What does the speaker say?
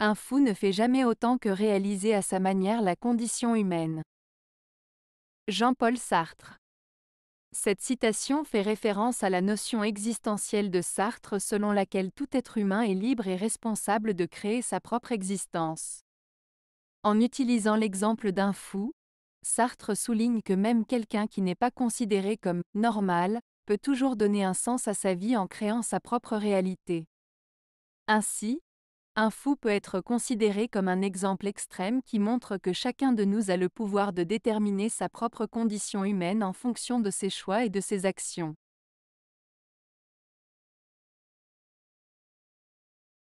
Un fou ne fait jamais autant que réaliser à sa manière la condition humaine. Jean-Paul Sartre. Cette citation fait référence à la notion existentielle de Sartre selon laquelle tout être humain est libre et responsable de créer sa propre existence. En utilisant l'exemple d'un fou, Sartre souligne que même quelqu'un qui n'est pas considéré comme normal peut toujours donner un sens à sa vie en créant sa propre réalité. Ainsi, un fou peut être considéré comme un exemple extrême qui montre que chacun de nous a le pouvoir de déterminer sa propre condition humaine en fonction de ses choix et de ses actions.